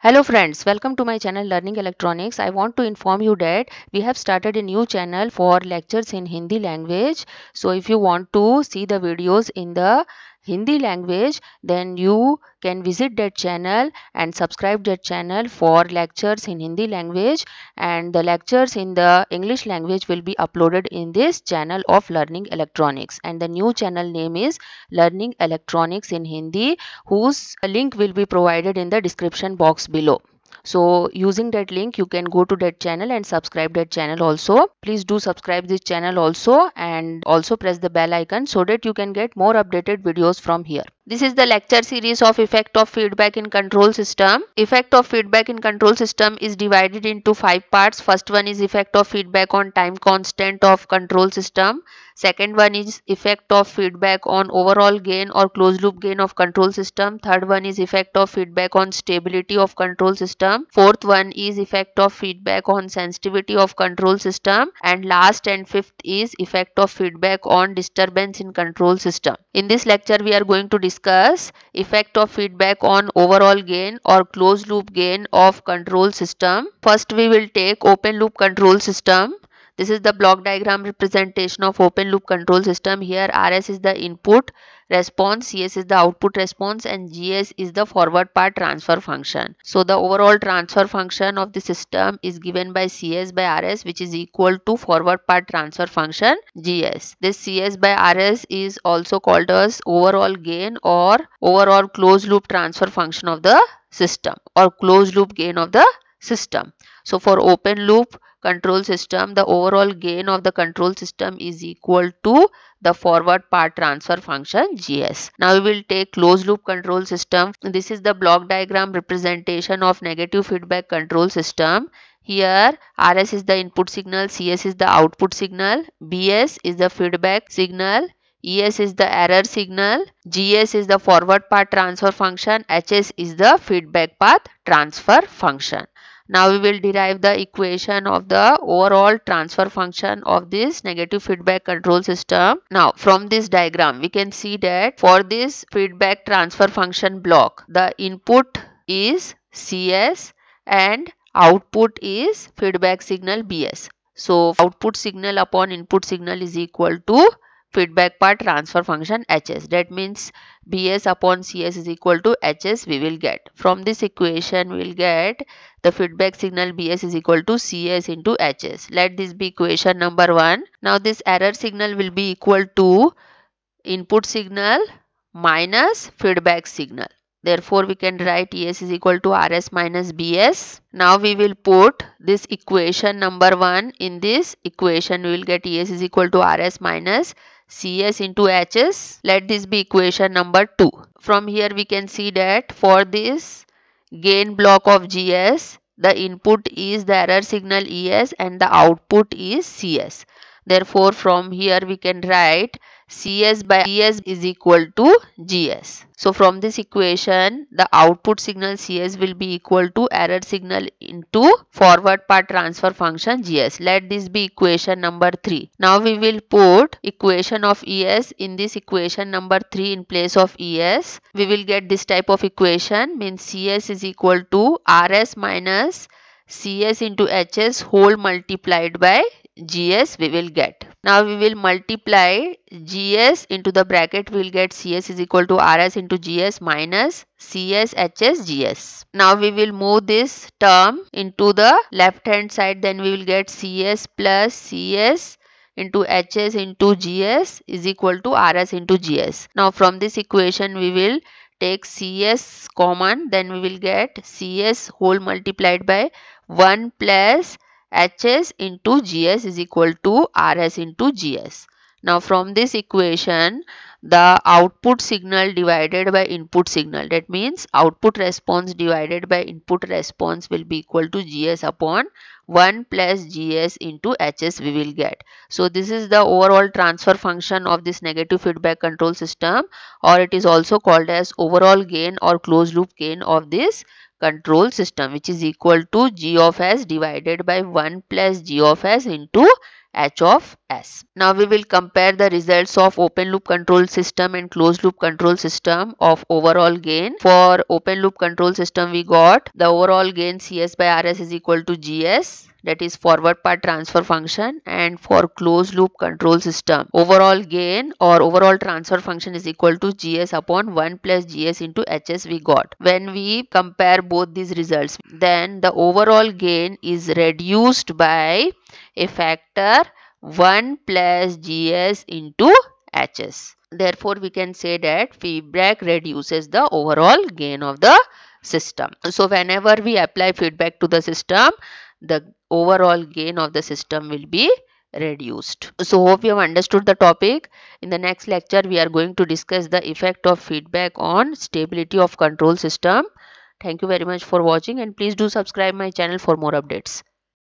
Hello friends, welcome to my channel Learning Electronics. I want to inform you that we have started a new channel for lectures in Hindi language. So if you want to see the videos in the Hindi language then you can visit that channel and subscribe that channel for lectures in Hindi language and the lectures in the English language will be uploaded in this channel of learning electronics and the new channel name is learning electronics in Hindi whose link will be provided in the description box below so using that link you can go to that channel and subscribe that channel also please do subscribe this channel also and also press the bell icon so that you can get more updated videos from here this is the lecture series of effect of feedback in control system. Effect of feedback in control system is divided into five parts. First one is effect of feedback on time constant of control system. Second one is effect of feedback on overall gain or closed loop gain of control system. Third one is effect of feedback on stability of control system. Fourth one is effect of feedback on sensitivity of control system. And last and fifth is effect of feedback on disturbance in control system. In this lecture we are going to discuss discuss effect of feedback on overall gain or closed loop gain of control system. First we will take open loop control system. This is the block diagram representation of open loop control system. Here RS is the input response, CS is the output response and GS is the forward part transfer function. So the overall transfer function of the system is given by CS by RS which is equal to forward part transfer function GS. This CS by RS is also called as overall gain or overall closed loop transfer function of the system or closed loop gain of the system. So for open loop control system, the overall gain of the control system is equal to the forward part transfer function GS. Now we will take closed loop control system. This is the block diagram representation of negative feedback control system. Here RS is the input signal, CS is the output signal, BS is the feedback signal, ES is the error signal, GS is the forward path transfer function, HS is the feedback path transfer function. Now we will derive the equation of the overall transfer function of this negative feedback control system. Now from this diagram we can see that for this feedback transfer function block the input is CS and output is feedback signal BS. So output signal upon input signal is equal to feedback part transfer function hs that means bs upon cs is equal to hs we will get from this equation we will get the feedback signal bs is equal to cs into hs let this be equation number one now this error signal will be equal to input signal minus feedback signal therefore we can write es is equal to rs minus bs now we will put this equation number 1 in this equation we will get es is equal to rs minus Cs into Hs. Let this be equation number 2. From here we can see that for this gain block of Gs, the input is the error signal Es and the output is Cs. Therefore, from here we can write Cs by Cs is equal to Gs. So, from this equation, the output signal Cs will be equal to error signal into forward path transfer function Gs. Let this be equation number 3. Now, we will put equation of Es in this equation number 3 in place of Es. We will get this type of equation means Cs is equal to Rs minus Cs into Hs whole multiplied by GS we will get. Now we will multiply GS into the bracket we will get CS is equal to RS into GS minus CS HS GS. Now we will move this term into the left hand side then we will get CS plus CS into HS into GS is equal to RS into GS. Now from this equation we will take CS common then we will get CS whole multiplied by 1 plus Hs into Gs is equal to Rs into Gs. Now from this equation, the output signal divided by input signal that means output response divided by input response will be equal to gs upon 1 plus gs into hs we will get so this is the overall transfer function of this negative feedback control system or it is also called as overall gain or closed loop gain of this control system which is equal to g of s divided by 1 plus g of s into h of s. Now we will compare the results of open loop control system and closed loop control system of overall gain. For open loop control system we got the overall gain Cs by Rs is equal to Gs that is forward part transfer function and for closed loop control system. Overall gain or overall transfer function is equal to GS upon 1 plus GS into HS we got. When we compare both these results then the overall gain is reduced by a factor 1 plus GS into HS. Therefore, we can say that feedback reduces the overall gain of the system. So, whenever we apply feedback to the system, the overall gain of the system will be reduced. So hope you have understood the topic. In the next lecture, we are going to discuss the effect of feedback on stability of control system. Thank you very much for watching and please do subscribe my channel for more updates.